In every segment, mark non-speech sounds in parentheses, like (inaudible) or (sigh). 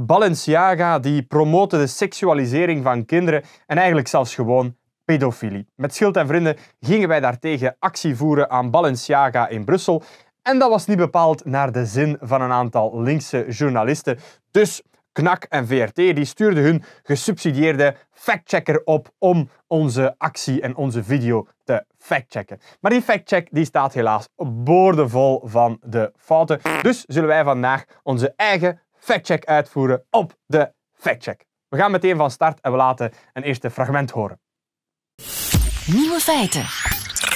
Balenciaga die promoten de seksualisering van kinderen en eigenlijk zelfs gewoon pedofilie. Met Schild en Vrienden gingen wij daartegen actie voeren aan Balenciaga in Brussel. En dat was niet bepaald naar de zin van een aantal linkse journalisten. Dus Knak en VRT die stuurden hun gesubsidieerde factchecker op om onze actie en onze video te factchecken. Maar die factcheck die staat helaas boordevol van de fouten. Dus zullen wij vandaag onze eigen factcheck uitvoeren op de factcheck. We gaan meteen van start en we laten een eerste fragment horen. Nieuwe feiten.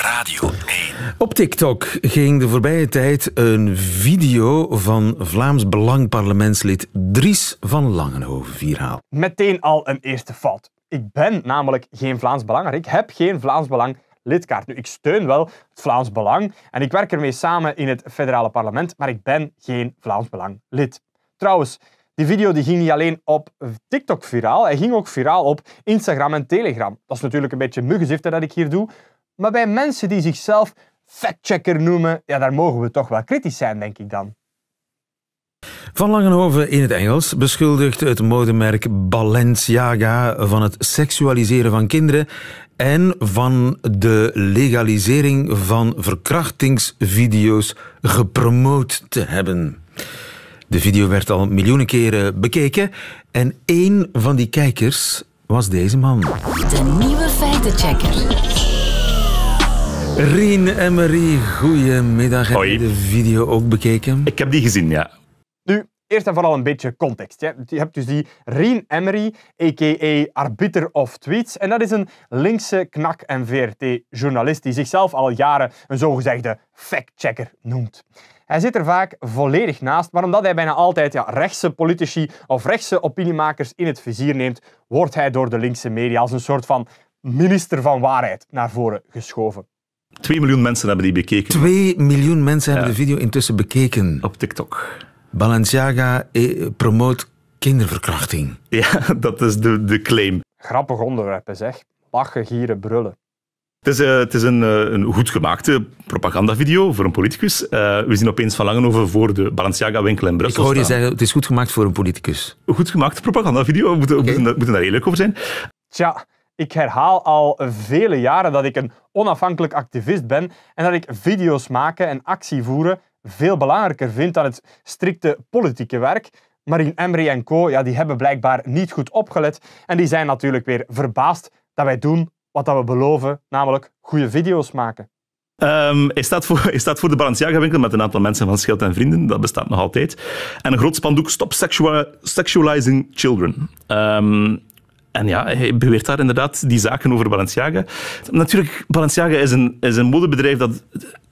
Radio 1. Op TikTok ging de voorbije tijd een video van Vlaams Belang parlementslid Dries van Langenhoven viraal. Meteen al een eerste fout. Ik ben namelijk geen Vlaams Belanger. Ik heb geen Vlaams Belang lidkaart. Nu, ik steun wel het Vlaams Belang en ik werk ermee samen in het federale parlement, maar ik ben geen Vlaams Belang lid. Trouwens, die video die ging niet alleen op TikTok viraal, hij ging ook viraal op Instagram en Telegram. Dat is natuurlijk een beetje muggenzifte dat ik hier doe. Maar bij mensen die zichzelf factchecker noemen, ja, daar mogen we toch wel kritisch zijn, denk ik dan. Van Langenhoven in het Engels beschuldigt het modemerk Balenciaga van het seksualiseren van kinderen en van de legalisering van verkrachtingsvideo's gepromoot te hebben. De video werd al miljoenen keren bekeken. En één van die kijkers was deze man. De nieuwe feitenchecker. Rien en Marie, goedemiddag. Hoi. Heb je de video ook bekeken? Ik heb die gezien, ja. Nu, Eerst en vooral een beetje context. Je hebt dus die Rien Emery, a.k.a. Arbiter of Tweets. En dat is een linkse knak- en VRT-journalist die zichzelf al jaren een zogezegde fact-checker noemt. Hij zit er vaak volledig naast, maar omdat hij bijna altijd ja, rechtse politici of rechtse opiniemakers in het vizier neemt, wordt hij door de linkse media als een soort van minister van waarheid naar voren geschoven. 2 miljoen mensen hebben die bekeken. 2 miljoen mensen hebben de video intussen bekeken. Op TikTok. Balenciaga eh, promoot kinderverkrachting. Ja, (laughs) dat is de, de claim. Grappig onderwerp, zeg. Lachen, gieren, brullen. Het is, eh, het is een, eh, een goed gemaakte propagandavideo voor een politicus. Eh, we zien opeens Van Langenhoven voor de Balenciaga-winkel in Brussel. Ik hoor je zeggen, het is goed gemaakt voor een politicus. Een goed gemaakte propagandavideo, we moeten, okay. moeten, moeten daar eerlijk over zijn. Tja, ik herhaal al vele jaren dat ik een onafhankelijk activist ben en dat ik video's maken en actie voeren veel belangrijker vind dan het strikte politieke werk. Maar in Emery Co, ja, die hebben blijkbaar niet goed opgelet en die zijn natuurlijk weer verbaasd dat wij doen wat dat we beloven, namelijk goede video's maken. Um, ehm, is, dat voor, is dat voor de Balenciaga-winkel met een aantal mensen van Schild en Vrienden? Dat bestaat nog altijd. En een groot spandoek, Stop Sexualizing Children. Ehm, en ja, hij beweert daar inderdaad die zaken over Balenciaga. Natuurlijk, Balenciaga is een, is een modebedrijf dat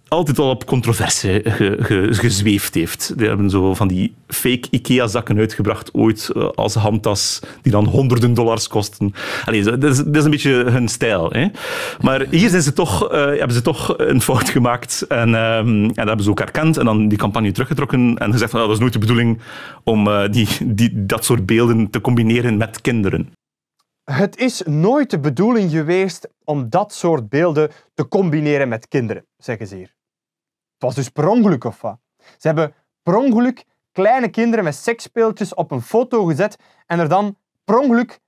altijd al op controverse gezweefd heeft. Die hebben zo van die fake IKEA-zakken uitgebracht ooit eh, als handtas, die dan honderden dollars kosten. Allee, dat, is, dat is een beetje hun stijl. Hè? Maar hier zijn ze toch, eh, hebben ze toch een fout gemaakt en, ehm, dat hebben ze ook herkend, en dan die campagne teruggetrokken en gezegd van dat is nooit de bedoeling om eh, die, die, dat soort beelden te combineren met kinderen. Het is nooit de bedoeling geweest om dat soort beelden te combineren met kinderen, zeggen ze hier was dus per ongeluk of wat? Ze hebben per ongeluk kleine kinderen met seksspeeltjes op een foto gezet en er dan per ongeluk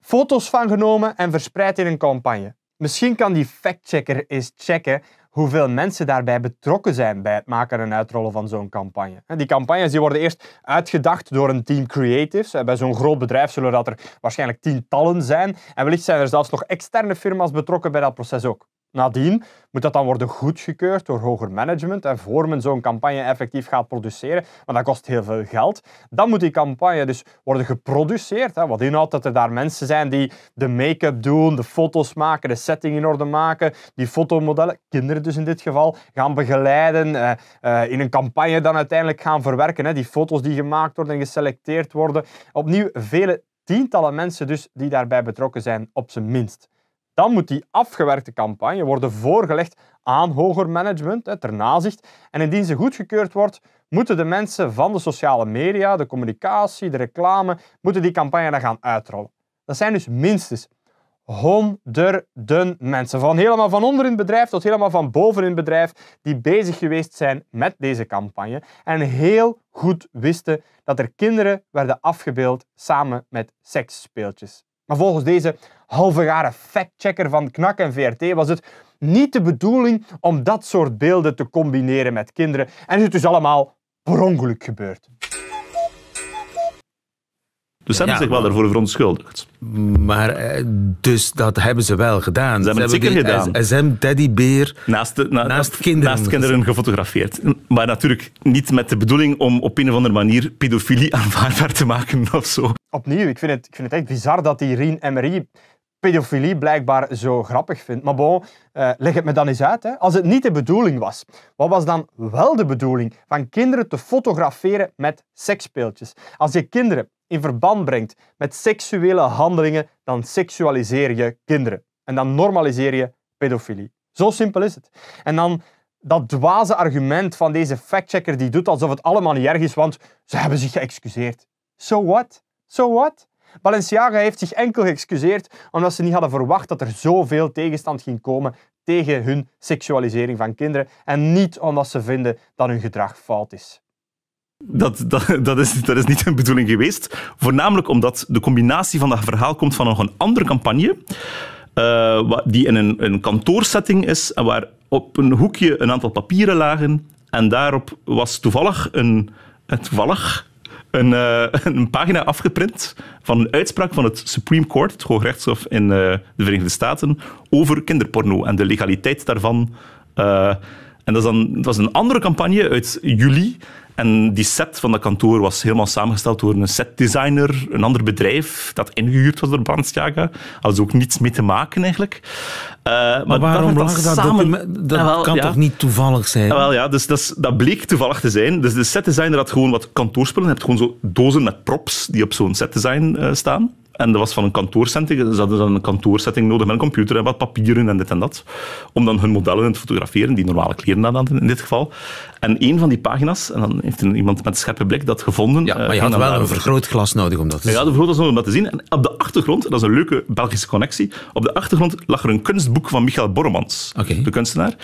foto's van genomen en verspreid in een campagne. Misschien kan die factchecker eens checken hoeveel mensen daarbij betrokken zijn bij het maken en uitrollen van zo'n campagne. Die campagnes die worden eerst uitgedacht door een team creatives. Bij zo'n groot bedrijf zullen dat er waarschijnlijk tientallen zijn. En wellicht zijn er zelfs nog externe firma's betrokken bij dat proces ook. Nadien moet dat dan worden goedgekeurd door hoger management en voor men zo'n campagne effectief gaat produceren, maar dat kost heel veel geld. Dan moet die campagne dus worden geproduceerd, hè, wat inhoudt dat er daar mensen zijn die de make-up doen, de foto's maken, de setting in orde maken, die fotomodellen, kinderen dus in dit geval, gaan begeleiden, eh, eh, in een campagne dan uiteindelijk gaan verwerken, hè, die foto's die gemaakt worden en geselecteerd worden. Opnieuw, vele tientallen mensen dus die daarbij betrokken zijn, op zijn minst. Dan moet die afgewerkte campagne worden voorgelegd aan hoger management, ter nazicht. En indien ze goedgekeurd wordt, moeten de mensen van de sociale media, de communicatie, de reclame, moeten die campagne dan gaan uitrollen. Dat zijn dus minstens honderden mensen. Van helemaal van onder in het bedrijf tot helemaal van boven in het bedrijf die bezig geweest zijn met deze campagne en heel goed wisten dat er kinderen werden afgebeeld samen met seksspeeltjes. Maar volgens deze halve rare factchecker van Knak en VRT was het niet de bedoeling om dat soort beelden te combineren met kinderen. En is het dus allemaal per ongeluk gebeurd. Dus ze hebben zich wel daarvoor verontschuldigd. Maar eh, dus dat hebben ze wel gedaan. Ze hebben, ze hebben zeker gedaan. SM-teddybeer naast, na, naast, kinderen. naast kinderen gefotografeerd. Maar natuurlijk niet met de bedoeling om op een of andere manier pedofilie (laughs) aanvaardbaar te maken of zo. Opnieuw, ik vind het, ik vind het echt bizar dat die Rien Emery pedofilie blijkbaar zo grappig vindt. Maar bon, eh, leg het me dan eens uit. Hè. Als het niet de bedoeling was, wat was dan wel de bedoeling? Van kinderen te fotograferen met seksspeeltjes. Als je kinderen in verband brengt met seksuele handelingen, dan seksualiseer je kinderen. En dan normaliseer je pedofilie. Zo simpel is het. En dan dat dwaze argument van deze factchecker die doet alsof het allemaal niet erg is, want ze hebben zich geëxcuseerd. So what? So what? Balenciaga heeft zich enkel geëxcuseerd omdat ze niet hadden verwacht dat er zoveel tegenstand ging komen tegen hun seksualisering van kinderen en niet omdat ze vinden dat hun gedrag fout is. Dat, dat, dat, is, is niet hun bedoeling geweest. Voornamelijk omdat de combinatie van dat verhaal komt van nog een andere campagne. Eh, die in een, een kantoorsetting is en waar op een hoekje een aantal papieren lagen. En daarop was toevallig een, eh, toevallig een, eh, (laughs) een pagina afgeprint van een uitspraak van het Supreme Court, het Hoge Rechtshof in de Verenigde Staten, over kinderporno en de legaliteit daarvan. en dat, is dan, dat was een andere campagne uit juli. En die set van dat kantoor was helemaal samengesteld door een setdesigner, een ander bedrijf dat ingehuurd was door had dus ook niets mee te maken eigenlijk. Eh, maar, waarom dat lag dat samen... Dat ah, kan toch niet toevallig zijn? Ah, wel, ja, dus dat, dat, bleek toevallig te zijn. Dus de setdesigner had gewoon wat kantoorspullen. Je hebt gewoon zo dozen met props die op zo'n setdesign eh, staan. En dat was van een kantoorsetting. Ze hadden dan een kantoorsetting nodig met een computer en wat papieren en dit en dat. Om dan hun modellen te fotograferen, die normale kleren hadden in dit geval. En een van die pagina's, en dan heeft iemand met scheppenblik scherpe blik dat gevonden. Ja, maar je eh, had wel een vergrootglas nodig om dat te zien. Ja, een vergrootglas om dat te zien. En op de achtergrond, dat is een leuke Belgische connectie, op de achtergrond lag er een kunstboek van Michael Bormans, de kunstenaar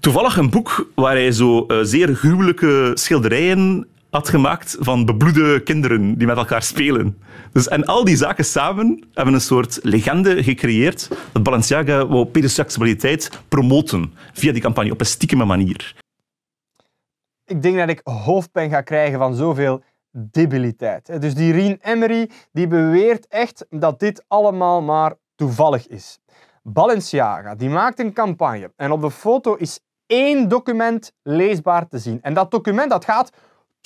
toevallig een boek waar hij zo eh, zeer gruwelijke schilderijen had gemaakt van bebloede kinderen die met elkaar spelen. Dus, en al die zaken samen hebben een soort legende gecreëerd dat Balenciaga wou pedoseksualiteit promoten via die campagne op een stiekeme manier. Ik denk dat ik hoofdpijn ga krijgen van zoveel debiliteit. Dus die Rien Emery die beweert echt dat dit allemaal maar toevallig is. Balenciaga die maakt een campagne en op de foto is één document leesbaar te zien. En dat document dat gaat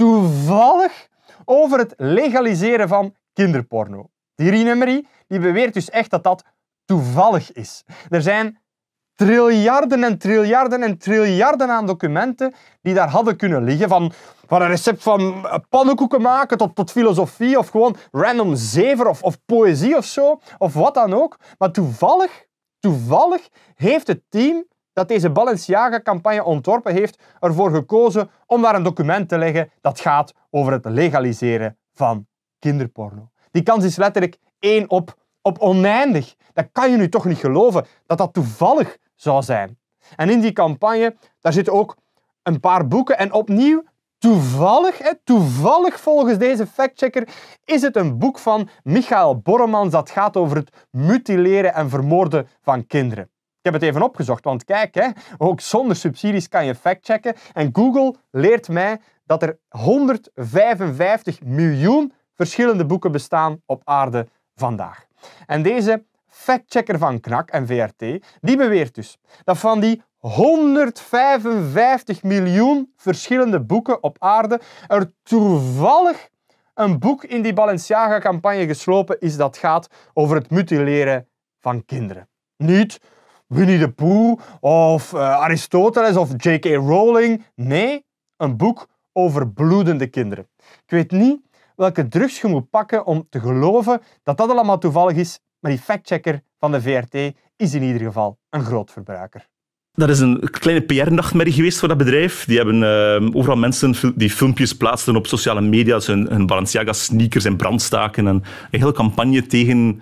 toevallig over het legaliseren van kinderporno. Die Emery die beweert dus echt dat dat toevallig is. Er zijn triljarden en triljarden en triljarden aan documenten die daar hadden kunnen liggen. Van, van een recept van pannenkoeken maken tot, tot filosofie of gewoon random zever of, of poëzie of zo. Of wat dan ook. Maar toevallig, toevallig heeft het team dat deze Balenciaga-campagne ontworpen heeft, ervoor gekozen om daar een document te leggen dat gaat over het legaliseren van kinderporno. Die kans is letterlijk één op, op oneindig. Dat kan je nu toch niet geloven, dat dat toevallig zou zijn. En in die campagne, daar zitten ook een paar boeken. En opnieuw, toevallig, toevallig volgens deze factchecker, is het een boek van Michael Borremans dat gaat over het mutileren en vermoorden van kinderen. Ik heb het even opgezocht, want kijk, hè, ook zonder subsidies kan je factchecken. En Google leert mij dat er 155 miljoen verschillende boeken bestaan op aarde vandaag. En deze factchecker van KNAK en VRT, die beweert dus dat van die 155 miljoen verschillende boeken op aarde er toevallig een boek in die Balenciaga-campagne geslopen is dat gaat over het mutileren van kinderen. Niet Winnie de Pooh of eh, Aristoteles of J.K. Rowling. Nee, een boek over bloedende kinderen. Ik weet niet welke drugs je moet pakken om te geloven dat dat allemaal toevallig is, maar die factchecker van de VRT is in ieder geval een groot verbruiker. Dat is een kleine PR-nachtmerrie geweest voor dat bedrijf. Die hebben eh, overal mensen die filmpjes plaatsten op sociale media. Dus hun, Balenciaga sneakers in brand staken. En een hele campagne tegen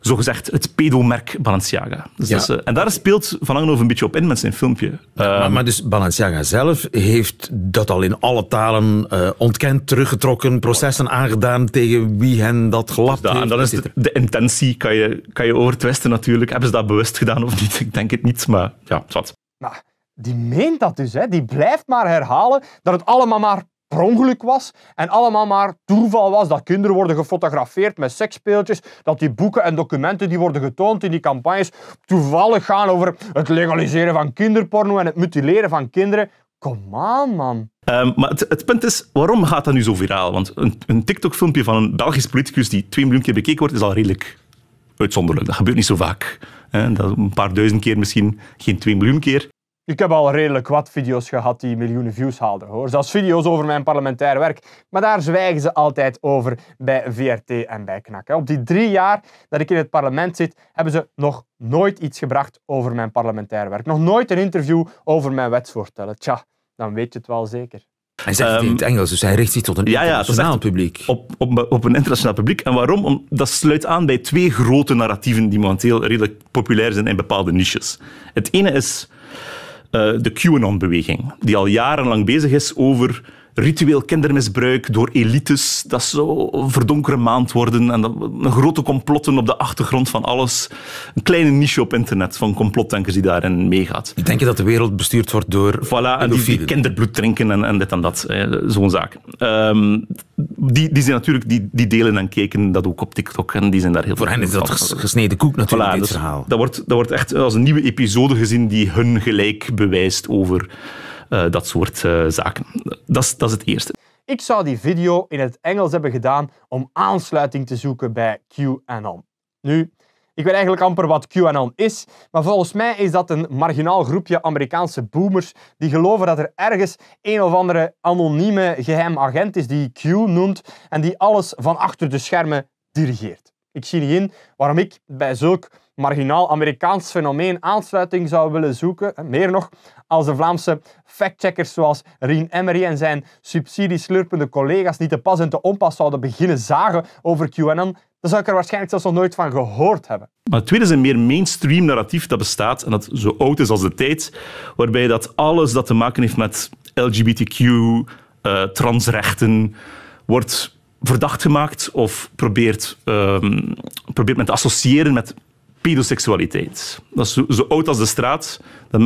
zogezegd het pedomerk Balenciaga. Dus is, eh, en daar speelt Van over een beetje op in met zijn filmpje. Ehm, maar, dus Balenciaga zelf heeft dat al in alle talen eh, ontkend, teruggetrokken, processen aangedaan tegen wie hen dat dus gelapt dat, heeft. En dan is de, intentie, kan je, kan je overtwisten natuurlijk. Hebben ze dat bewust gedaan of niet? (laughs) Ik denk het niet, maar ja, zat. Nou, die meent dat dus, hè. die blijft maar herhalen dat het allemaal maar per ongeluk was en allemaal maar toeval was dat kinderen worden gefotografeerd met seksspeeltjes, dat die boeken en documenten die worden getoond in die campagnes toevallig gaan over het legaliseren van kinderporno en het mutileren van kinderen. Kom aan, man. Ehm, maar het, het, punt is, waarom gaat dat nu zo viraal? Want een, een TikTok-filmpje van een Belgisch politicus die twee miljoen keer bekeken wordt, is al redelijk uitzonderlijk. Dat gebeurt niet zo vaak. een paar duizend keer misschien, geen twee miljoen keer. Ik heb al redelijk wat video's gehad die miljoenen views haalden, hoor. Zelfs video's over mijn parlementair werk. Maar daar zwijgen ze altijd over bij VRT en bij KNAK. Op die drie jaar dat ik in het parlement zit, hebben ze nog nooit iets gebracht over mijn parlementair werk. Nog nooit een interview over mijn wetsvoortellen. Tja, dan weet je het wel zeker. Hij zegt het in het ehm, Engels, dus hij richt zich tot een internationaal publiek. Op, op, op, een internationaal publiek. En waarom? dat sluit aan bij twee grote narratieven die momenteel redelijk populair zijn in bepaalde niches. Het ene is eh, de QAnon-beweging, die al jarenlang bezig is over ritueel kindermisbruik door elites. Dat zou verdonkere maand worden en grote complotten op de achtergrond van alles. Een kleine niche op internet van complotdenkers die daarin meegaat. Ik denk dat de wereld bestuurd wordt door... Voilà, en die, die kinderbloed drinken en, en dit en dat. Zo'n zaak. Ehm, die, die zijn natuurlijk, die, die delen en kijken dat ook op TikTok en die zijn daar heel Voor hen is dat gesneden koek natuurlijk, dus verhaal. Dat wordt, dat wordt echt als een nieuwe episode gezien die hun gelijk bewijst over eh, dat soort eh, zaken. Dat is, het eerste. Ik zou die video in het Engels hebben gedaan om aansluiting te zoeken bij QAnon. Nu, ik weet eigenlijk amper wat QAnon is, maar volgens mij is dat een marginaal groepje Amerikaanse boomers die geloven dat er ergens een of andere anonieme geheim agent is die Q noemt en die alles van achter de schermen dirigeert ik zie niet in waarom ik bij zulk marginaal Amerikaans fenomeen aansluiting zou willen zoeken. Meer nog, als de Vlaamse factcheckers zoals Rien Emery en zijn subsidieslurpende collega's niet te pas en te onpas zouden beginnen zagen over QAnon, dan zou ik er waarschijnlijk zelfs nog nooit van gehoord hebben. Maar het tweede is een meer mainstream narratief dat bestaat en dat zo oud is als de tijd, waarbij dat alles dat te maken heeft met LGBTQ, uh, eh, transrechten, wordt verdacht gemaakt of probeert, ehm, probeert men te associëren met pedoseksualiteit. Dat is zo, zo oud als de straat.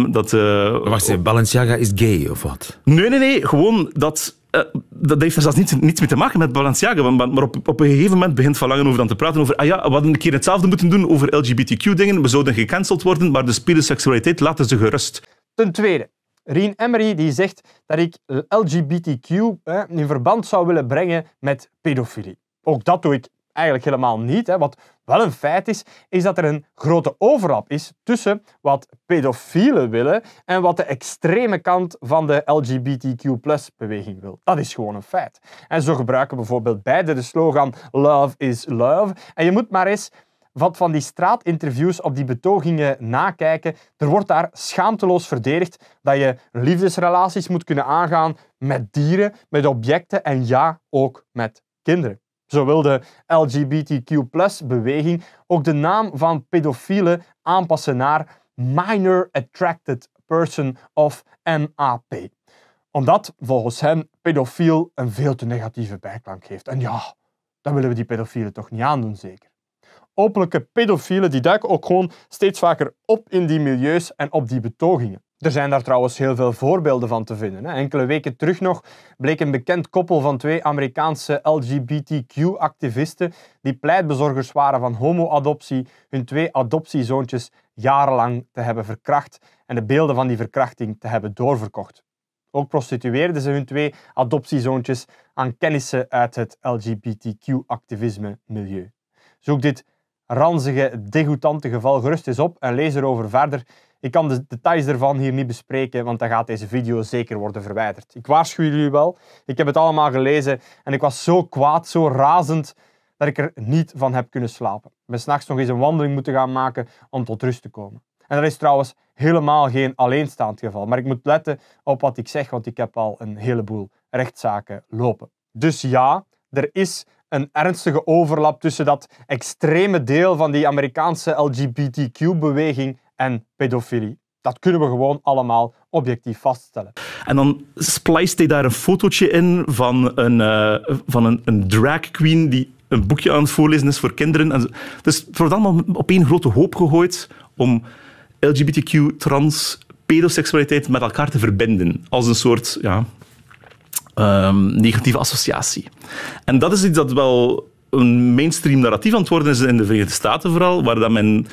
Dat, eh, Wacht even, eh, Balenciaga is gay of wat? Nee, nee, nee. Gewoon dat eh, dat heeft er zelfs niets, niets mee te maken met Balenciaga. Maar op, op een gegeven moment begint Van Langen over dan te praten over ah ja, we hadden een keer hetzelfde moeten doen over LGBTQ-dingen. We zouden gecanceld worden, maar de pedoseksualiteit laten ze gerust. Ten tweede, Rien Emery die zegt dat ik LGBTQ hè, in verband zou willen brengen met pedofilie. Ook dat doe ik eigenlijk helemaal niet. Hè. Wat wel een feit is, is dat er een grote overlap is tussen wat pedofielen willen en wat de extreme kant van de LGBTQ-beweging wil. Dat is gewoon een feit. En zo gebruiken bijvoorbeeld beide de slogan Love is Love. En je moet maar eens wat van die straatinterviews op die betogingen nakijken. Er wordt daar schaamteloos verdedigd dat je liefdesrelaties moet kunnen aangaan met dieren, met objecten en ja, ook met kinderen. Zo wil de LGBTQ-beweging ook de naam van pedofielen aanpassen naar Minor Attracted Person of MAP. Omdat volgens hen pedofiel een veel te negatieve bijklank heeft. En ja, dat willen we die pedofielen toch niet aandoen, zeker openlijke pedofielen, die duiken ook gewoon steeds vaker op in die milieus en op die betogingen. Er zijn daar trouwens heel veel voorbeelden van te vinden. Enkele weken terug nog bleek een bekend koppel van twee Amerikaanse LGBTQ-activisten die pleitbezorgers waren van homo-adoptie, hun twee adoptiezoontjes jarenlang te hebben verkracht en de beelden van die verkrachting te hebben doorverkocht. Ook prostitueerden ze hun twee adoptiezoontjes aan kennissen uit het LGBTQ-activisme-milieu. Zoek dit ranzige, degoutante geval gerust eens op en lees erover verder. Ik kan de details ervan hier niet bespreken, want dan gaat deze video zeker worden verwijderd. Ik waarschuw jullie wel, ik heb het allemaal gelezen en ik was zo kwaad, zo razend, dat ik er niet van heb kunnen slapen. Ik ben s'nachts nog eens een wandeling moeten gaan maken om tot rust te komen. En dat is trouwens helemaal geen alleenstaand geval, maar ik moet letten op wat ik zeg, want ik heb al een heleboel rechtszaken lopen. Dus ja, er is een ernstige overlap tussen dat extreme deel van die Amerikaanse LGBTQ-beweging en pedofilie. Dat kunnen we gewoon allemaal objectief vaststellen. En dan spliced hij daar een fotootje in van een, eh, van een, een drag queen die een boekje aan het voorlezen is voor kinderen. En dus het wordt allemaal op één grote hoop gegooid om LGBTQ, trans, pedoseksualiteit met elkaar te verbinden. Als een soort ja, Ehm, negatieve associatie. En dat is iets dat wel een mainstream narratief aan het worden is in de Verenigde Staten vooral, waar dat men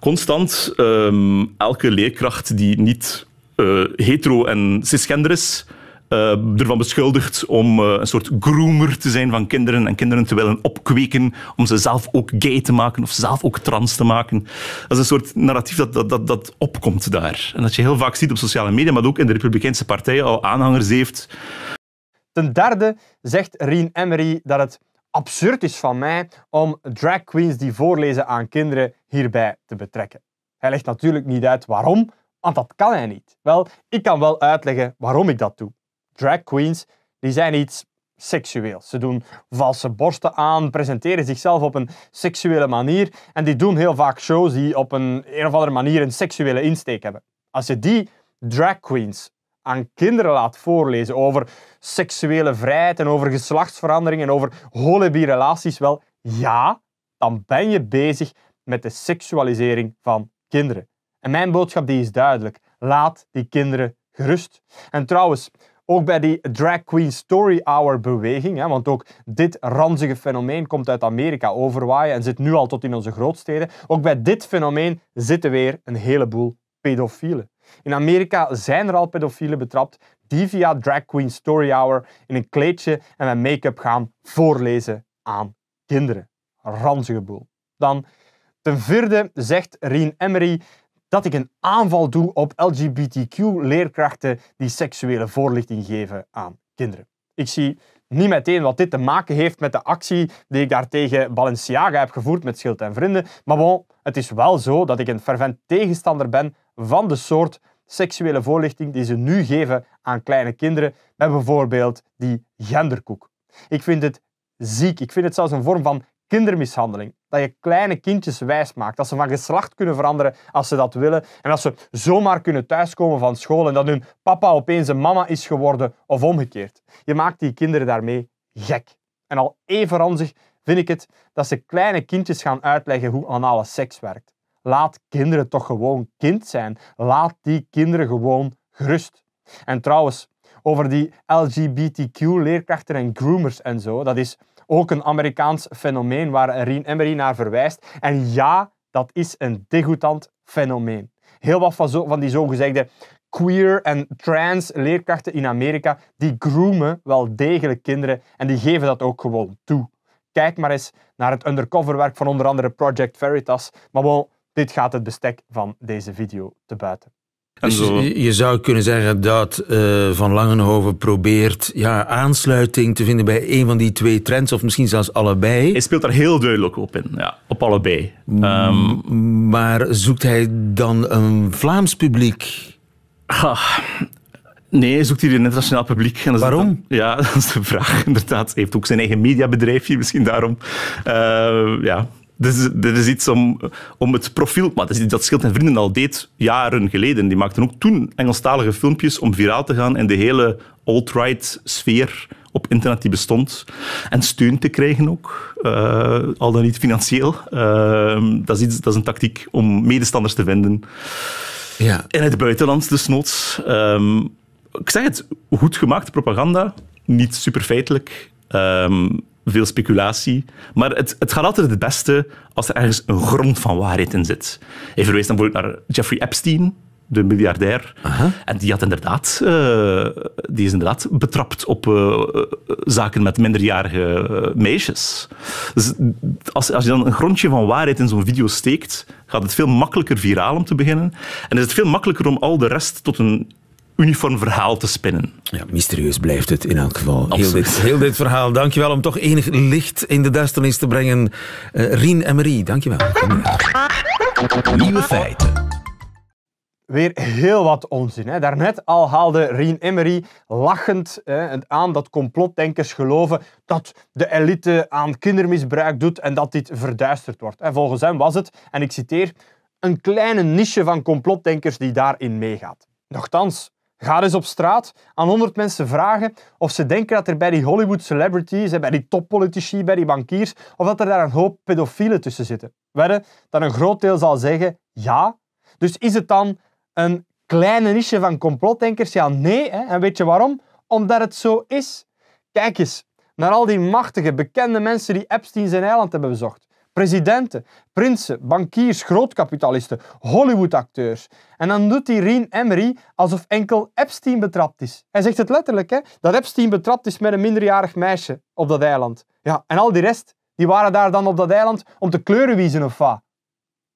constant ehm, elke leerkracht die niet eh, hetero en cisgender is, eh, ervan beschuldigt om eh, een soort groomer te zijn van kinderen en kinderen te willen opkweken om ze zelf ook gay te maken of zelf ook trans te maken. Dat is een soort narratief dat, dat, dat, dat opkomt daar. En dat je heel vaak ziet op sociale media, maar ook in de Republikeinse Partij al aanhangers heeft Ten derde zegt Rien Emery dat het absurd is van mij om drag queens die voorlezen aan kinderen hierbij te betrekken. Hij legt natuurlijk niet uit waarom, want dat kan hij niet. Wel, ik kan wel uitleggen waarom ik dat doe. Drag queens die zijn iets seksueels. Ze doen valse borsten aan, presenteren zichzelf op een seksuele manier en die doen heel vaak shows die op een, een of andere manier een seksuele insteek hebben. Als je die drag queens aan kinderen laat voorlezen over seksuele vrijheid en over geslachtsverandering en over holibi-relaties, wel ja, dan ben je bezig met de seksualisering van kinderen. En mijn boodschap die is duidelijk. Laat die kinderen gerust. En trouwens, ook bij die Drag Queen Story Hour beweging, hè, want ook dit ranzige fenomeen komt uit Amerika overwaaien en zit nu al tot in onze grootsteden. Ook bij dit fenomeen zitten weer een heleboel pedofielen. In Amerika zijn er al pedofielen betrapt die via Drag Queen Story Hour in een kleedje en met make-up gaan voorlezen aan kinderen. Ranzige boel. Dan ten vierde zegt Rien Emery dat ik een aanval doe op LGBTQ-leerkrachten die seksuele voorlichting geven aan kinderen. Ik zie niet meteen wat dit te maken heeft met de actie die ik daartegen Balenciaga heb gevoerd met Schild en Vrienden, maar bon, het is wel zo dat ik een fervent tegenstander ben van de soort seksuele voorlichting die ze nu geven aan kleine kinderen, met bijvoorbeeld die genderkoek. Ik vind het ziek. Ik vind het zelfs een vorm van kindermishandeling. Dat je kleine kindjes wijs maakt. Dat ze van geslacht kunnen veranderen als ze dat willen. En dat ze zomaar kunnen thuiskomen van school en dat hun papa opeens een mama is geworden of omgekeerd. Je maakt die kinderen daarmee gek. En al even ranzig vind ik het dat ze kleine kindjes gaan uitleggen hoe anale seks werkt. Laat kinderen toch gewoon kind zijn. Laat die kinderen gewoon gerust. En trouwens, over die LGBTQ-leerkrachten en groomers en zo, dat is ook een Amerikaans fenomeen waar Rien Emery naar verwijst. En ja, dat is een degoutant fenomeen. Heel wat van, zo, van die zogezegde queer en trans leerkrachten in Amerika, die groomen wel degelijk kinderen en die geven dat ook gewoon toe. Kijk maar eens naar het undercoverwerk van onder andere Project Veritas, maar wel dit gaat het bestek van deze video te buiten. Dus je zou kunnen zeggen dat eh, Van Langenhoven probeert ja, aansluiting te vinden bij een van die twee trends, of misschien zelfs allebei. Hij speelt daar heel duidelijk op in, ja, op allebei. Ehm, maar zoekt hij dan een Vlaams publiek? nee, zoekt hij een internationaal publiek. En Waarom? ja, (laughs) dat is de vraag, inderdaad. Hij heeft ook zijn eigen mediabedrijfje, misschien daarom. Eh, ja, dit is, is iets om, om het profiel... Maar dat, is, Schild en Vrienden al deed jaren geleden. Die maakten ook toen Engelstalige filmpjes om viraal te gaan en de hele alt-right sfeer op internet die bestond. En steun te krijgen ook, eh, al dan niet financieel. Ehm, dat, is dat is een tactiek om medestanders te vinden. Ja. In het buitenland desnoods. Um, ehm, ik zeg het, goed gemaakt propaganda, niet super feitelijk. Ehm, veel speculatie. Maar het, het gaat altijd het beste als er ergens een grond van waarheid in zit. Hij verwees dan bijvoorbeeld naar Jeffrey Epstein, de miljardair. Aha. En die, had inderdaad, eh, die is inderdaad betrapt op eh, eh, zaken met minderjarige meisjes. Dus als, als je dan een grondje van waarheid in zo'n video steekt, gaat het veel makkelijker viraal om te beginnen. En is het veel makkelijker om al de rest tot een uniform verhaal te spinnen. Ja, mysterieus blijft het in elk geval. Heel dit, heel dit verhaal. Dankjewel om toch enig licht in de duisternis te brengen. Uh, Rien en Marie, dankjewel. Nieuwe feiten. Weer heel wat onzin. Hè. Daarnet al haalde Rien Emery lachend hè, aan dat complotdenkers geloven dat de elite aan kindermisbruik doet en dat dit verduisterd wordt. En volgens hem was het, en ik citeer, een kleine niche van complotdenkers die daarin meegaat. Nochtans, Ga dus op straat aan 100 mensen vragen of ze denken dat er bij die Hollywood celebrities bij die toppolitici, bij die bankiers, of dat er daar een hoop pedofielen tussen zitten. Werden dat een groot deel zal zeggen ja. Dus is het dan een kleine niche van complotdenkers? Ja, nee. Hè? En weet je waarom? Omdat het zo is. Kijk eens naar al die machtige, bekende mensen die Epstein zijn eiland hebben bezocht presidenten, prinsen, bankiers, grootkapitalisten, Hollywood-acteurs. En dan doet die Rien Emery alsof enkel Epstein betrapt is. Hij zegt het letterlijk, hè, dat Epstein betrapt is met een minderjarig meisje op dat eiland. Ja, en al die rest, die waren daar dan op dat eiland om te kleurenwiezen of wat?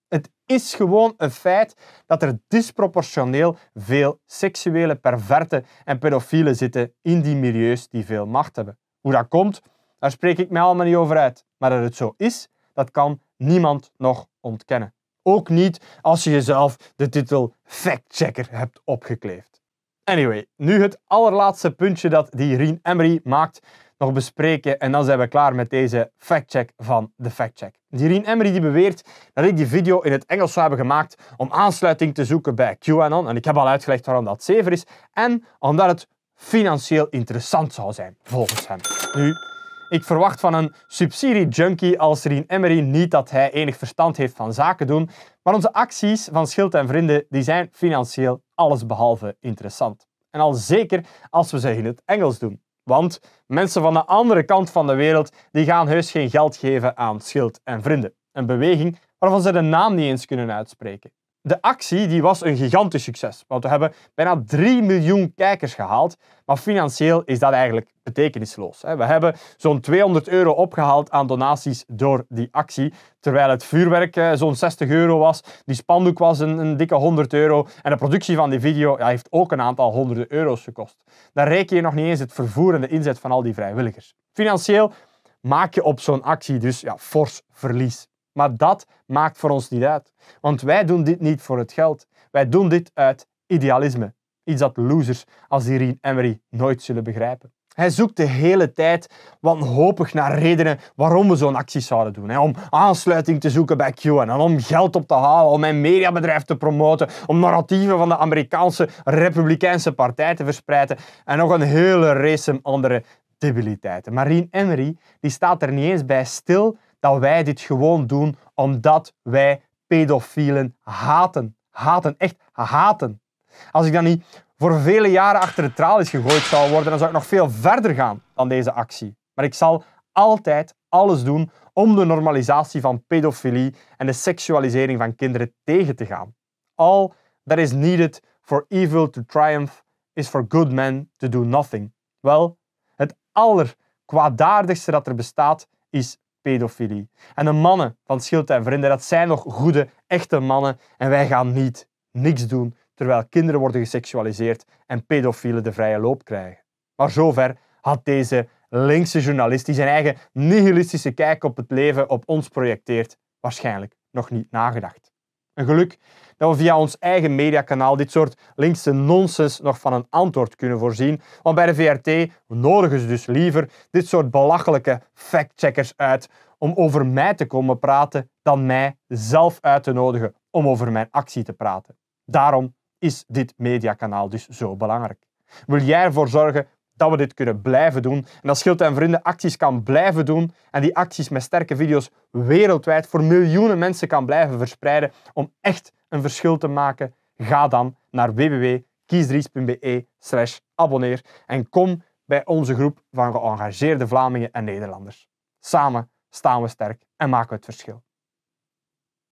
Het is gewoon een feit dat er disproportioneel veel seksuele perverten en pedofielen zitten in die milieus die veel macht hebben. Hoe dat komt, daar spreek ik mij allemaal niet over uit. Maar dat het zo is, dat kan niemand nog ontkennen. Ook niet als je jezelf de titel factchecker hebt opgekleefd. Anyway, nu het allerlaatste puntje dat die Rien Emery maakt nog bespreken en dan zijn we klaar met deze factcheck van de factcheck. Die Rien Emery die beweert dat ik die video in het Engels zou hebben gemaakt om aansluiting te zoeken bij QAnon en ik heb al uitgelegd waarom dat zever is en omdat het financieel interessant zou zijn volgens hem. Nu, ik verwacht van een subsidie-junkie als Rien Emery niet dat hij enig verstand heeft van zaken doen, maar onze acties van Schild en Vrienden die zijn financieel allesbehalve interessant. En al zeker als we ze in het Engels doen. Want mensen van de andere kant van de wereld die gaan heus geen geld geven aan Schild en Vrienden. Een beweging waarvan ze de naam niet eens kunnen uitspreken de actie die was een gigantisch succes. Want we hebben bijna 3 miljoen kijkers gehaald. Maar financieel is dat eigenlijk betekenisloos. We hebben zo'n 200 euro opgehaald aan donaties door die actie. Terwijl het vuurwerk eh, zo'n 60 euro was. Die spandoek was een, een, dikke 100 euro. En de productie van die video ja, heeft ook een aantal honderden euro's gekost. Dan reken je nog niet eens het vervoer en de inzet van al die vrijwilligers. Financieel maak je op zo'n actie dus ja, fors verlies. Maar dat maakt voor ons niet uit. Want wij doen dit niet voor het geld. Wij doen dit uit idealisme. Iets dat losers als Irene Emery nooit zullen begrijpen. Hij zoekt de hele tijd wanhopig naar redenen waarom we zo'n actie zouden doen. Om aansluiting te zoeken bij QAnon, om geld op te halen, om mijn mediabedrijf te promoten, om narratieven van de Amerikaanse Republikeinse Partij te verspreiden en nog een hele race andere debiliteiten. Marine Emery die staat er niet eens bij stil dat wij dit gewoon doen omdat wij pedofielen haten. Haten, echt haten. Als ik dan niet voor vele jaren achter de tralies gegooid zou worden, dan zou ik nog veel verder gaan dan deze actie. Maar ik zal altijd alles doen om de normalisatie van pedofilie en de seksualisering van kinderen tegen te gaan. All that is needed for evil to triumph is for good men to do nothing. Wel, het allerkwaadaardigste dat er bestaat is pedofilie. En de mannen van Schild en Vrienden, dat zijn nog goede, echte mannen. En wij gaan niet niks doen terwijl kinderen worden geseksualiseerd en pedofielen de vrije loop krijgen. Maar zover had deze linkse journalist die zijn eigen nihilistische kijk op het leven op ons projecteert waarschijnlijk nog niet nagedacht. Een geluk dat we via ons eigen mediakanaal dit soort linkse nonsens nog van een antwoord kunnen voorzien. Want bij de VRT nodigen ze dus liever dit soort belachelijke factcheckers uit om over mij te komen praten dan mij zelf uit te nodigen om over mijn actie te praten. Daarom is dit mediakanaal dus zo belangrijk. Wil jij ervoor zorgen dat we dit kunnen blijven doen. En dat Schild en Vrienden acties kan blijven doen en die acties met sterke video's wereldwijd voor miljoenen mensen kan blijven verspreiden om echt een verschil te maken. Ga dan naar www.kiesdries.be slash abonneer en kom bij onze groep van geëngageerde Vlamingen en Nederlanders. Samen staan we sterk en maken we het verschil.